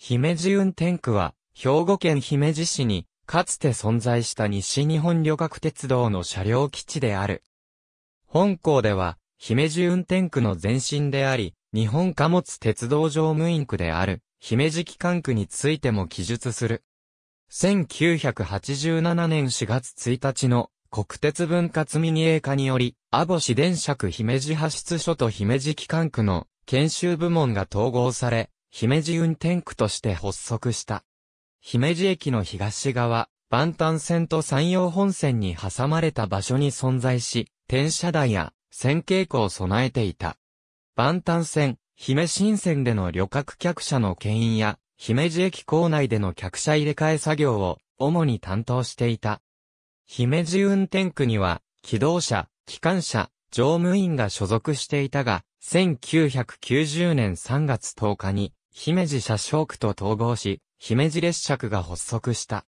姫路運転区は、兵庫県姫路市に、かつて存在した西日本旅客鉄道の車両基地である。本校では、姫路運転区の前身であり、日本貨物鉄道乗務員区である、姫路機関区についても記述する。1987年4月1日の国鉄分割民営化により、阿保市電車区姫路派出所と姫路機関区の研修部門が統合され、姫路運転区として発足した。姫路駅の東側、万端線と山陽本線に挟まれた場所に存在し、転車台や線傾向を備えていた。万端線、姫新線での旅客客車の牽引や、姫路駅構内での客車入れ替え作業を主に担当していた。姫路運転区には、機動車、機関車、乗務員が所属していたが、1990年3月10日に、姫路車掌区と統合し、姫路列車区が発足した。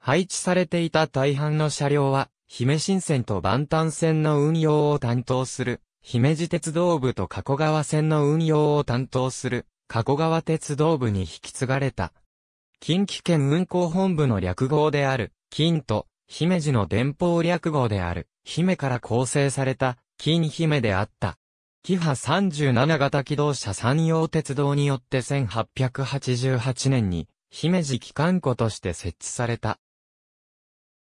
配置されていた大半の車両は、姫新線と万端線の運用を担当する、姫路鉄道部と加古川線の運用を担当する、加古川鉄道部に引き継がれた。近畿圏運行本部の略号である、金と、姫路の電報略号である、姫から構成された、金姫であった。キハ37型機動車山陽鉄道によって1888年に、姫路機関庫として設置された。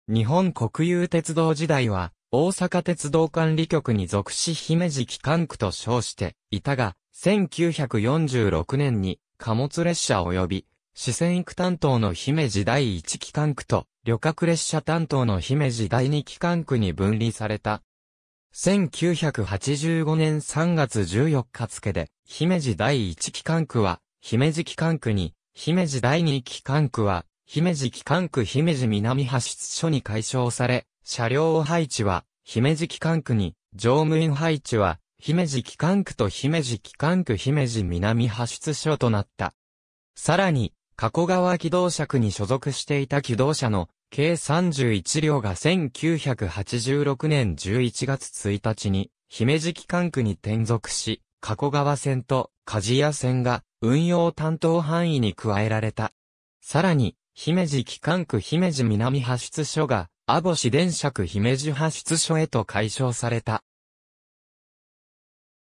日本国有鉄道時代は、大阪鉄道管理局に属し姫路機関区と称していたが、1946年に貨物列車及び四川育担当の姫路第1機関区と旅客列車担当の姫路第2機関区に分離された。1985年3月14日付で、姫路第1機関区は、姫路機関区に、姫路第2機関区は、姫路機関区姫路南派出所に解消され、車両配置は、姫路機関区に、乗務員配置は、姫路機関区と姫路機関区姫路南派出所となった。さらに、加古川機動車区に所属していた機動車の計31両が1986年11月1日に、姫路機関区に転属し、加古川線と鍛冶屋線が運用担当範囲に加えられた。さらに、姫路機関区姫路南派出所が、阿保市電車区姫路派出所へと解消された。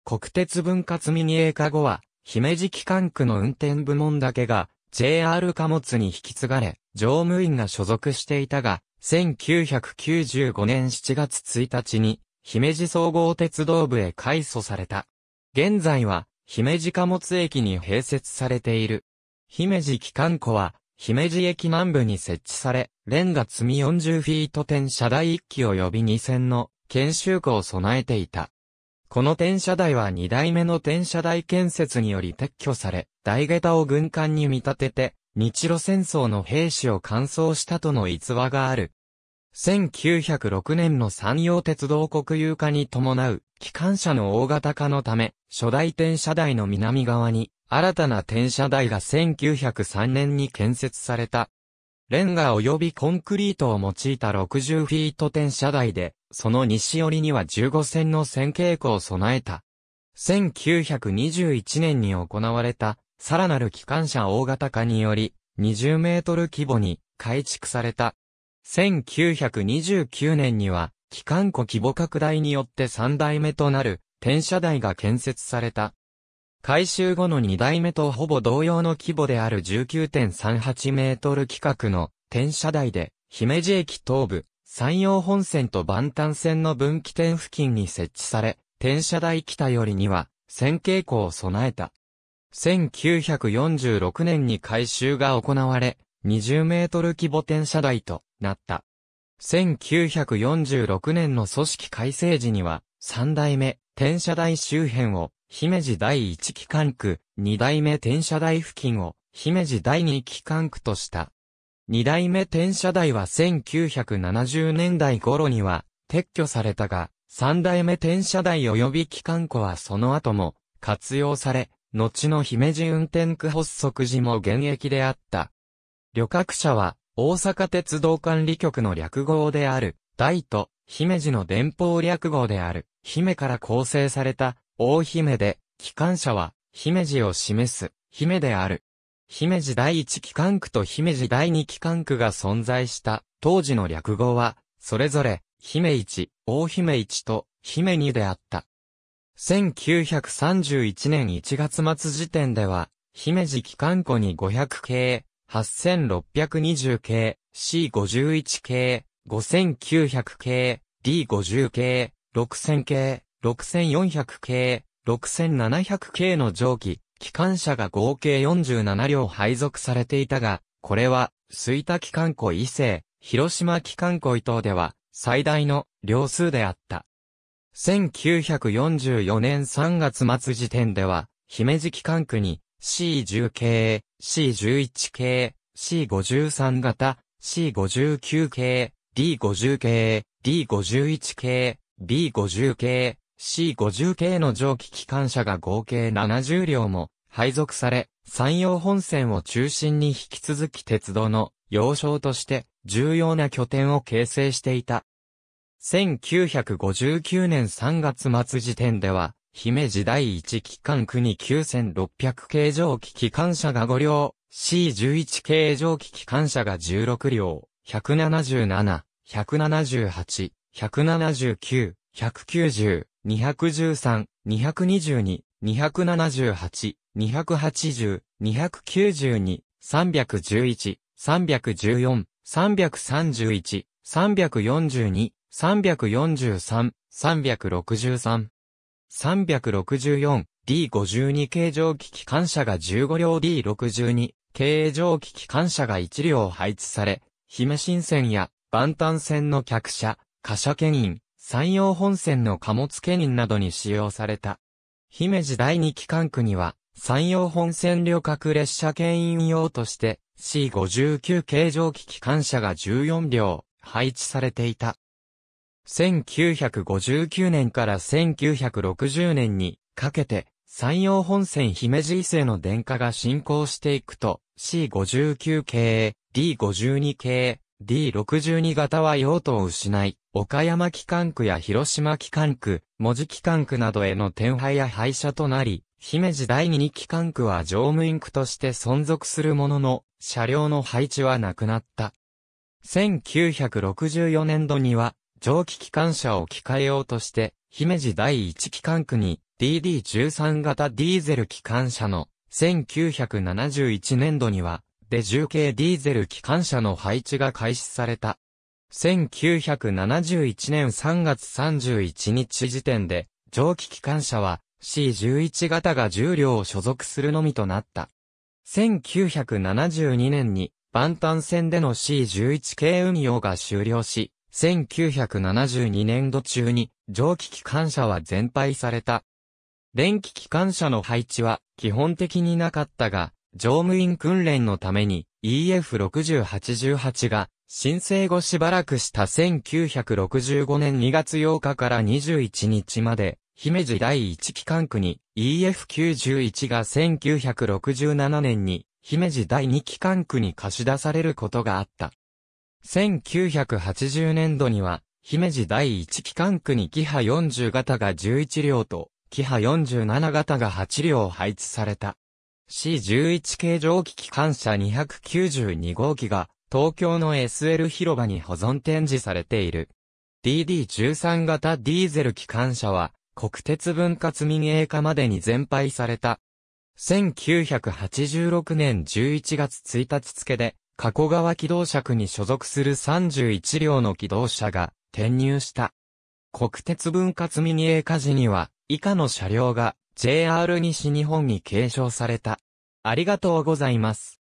国鉄分割ミニ映画後は、姫路機関区の運転部門だけが、JR 貨物に引き継がれ、乗務員が所属していたが、1995年7月1日に、姫路総合鉄道部へ改組された。現在は、姫路貨物駅に併設されている。姫路機関庫は、姫路駅南部に設置され、レンガ積み40フィート点車台1機及び2線の研修庫を備えていた。この転車台は2代目の転車台建設により撤去され、大下駄を軍艦に見立てて、日露戦争の兵士を完走したとの逸話がある。1906年の山陽鉄道国有化に伴う、機関車の大型化のため、初代転車台の南側に、新たな転車台が1903年に建設された。レンガ及びコンクリートを用いた60フィート転車台で、その西寄りには15線の線形庫を備えた。1921年に行われた、さらなる機関車大型化により、20メートル規模に改築された。1929年には、機関庫規模拡大によって3代目となる、転車台が建設された。改修後の2代目とほぼ同様の規模である19.38メートル規格の転車台で、姫路駅東部、山陽本線と万端線の分岐点付近に設置され、転車台北よりには、線傾向を備えた。1946年に改修が行われ、20メートル規模転車台となった。1946年の組織改正時には、3代目転車台周辺を姫路第一機関区、二代目転車台付近を、姫路第二機関区とした。二代目転車台は1970年代頃には、撤去されたが、三代目転車台及び機関区はその後も、活用され、後の姫路運転区発足時も現役であった。旅客車は、大阪鉄道管理局の略号である、大と、姫路の電報略号である、姫から構成された、大姫で、機関車は、姫路を示す、姫である。姫路第一機関区と姫路第二機関区が存在した、当時の略語は、それぞれ、姫一、大姫一と、姫二であった。1931年1月末時点では、姫路機関庫に500系、8620系、C51 系、5900系、D50 系、6000系、6400系、6700系の蒸気、機関車が合計47両配属されていたが、これは、吹田機関庫伊勢、広島機関庫伊東では、最大の両数であった。1944年3月末時点では、姫路機関区に C10 系、C11 系、C53 型、C59 系、D50 系、D51 系、B50 系、C50 系の蒸気機関車が合計70両も配属され、山陽本線を中心に引き続き鉄道の要衝として重要な拠点を形成していた。1959年3月末時点では、姫路第1機関区に9600系蒸気機関車が5両、C11 系蒸気機関車が16両、177、178、179、190、213、222、278、280、292、311、314、331、342、343、363、364、D52 形状機機関車が15両 D62、形状機機関車が1両配置され、姫新線や万端線の客車、貨車牽引、山陽本線の貨物牽引などに使用された。姫路第二機関区には、山陽本線旅客列車牽引用として C59 形状機機関車が14両配置されていた。1959年から1960年にかけて山陽本線姫路伊勢の電化が進行していくと C59 系、D52 系、D62 型は用途を失い、岡山機関区や広島機関区、文字機関区などへの転廃や廃車となり、姫路第二機関区は乗務員区として存続するものの、車両の配置はなくなった。1964年度には、蒸気機関車を機械用として、姫路第一機関区に DD13 型ディーゼル機関車の1971年度にはで重慶ディーゼル機関車の配置が開始された。1971年3月31日時点で、蒸気機関車は C11 型が重量を所属するのみとなった。1972年に、万端線での C11 系運用が終了し、1972年度中に蒸気機関車は全廃された。電気機関車の配置は基本的になかったが、乗務員訓練のために EF6088 が申請後しばらくした1965年2月8日から21日まで、姫路第一機関区に EF91 が1967年に姫路第二機関区に貸し出されることがあった。1980年度には、姫路第一機関区にキハ40型が11両と、キハ47型が8両配置された。C11 形蒸気機関車292号機が東京の SL 広場に保存展示されている。DD13 型ディーゼル機関車は国鉄分割民営化までに全廃された。1986年11月1日付で加古川機動車区に所属する31両の機動車が転入した。国鉄分割民営化時には以下の車両が JR 西日本に継承された。ありがとうございます。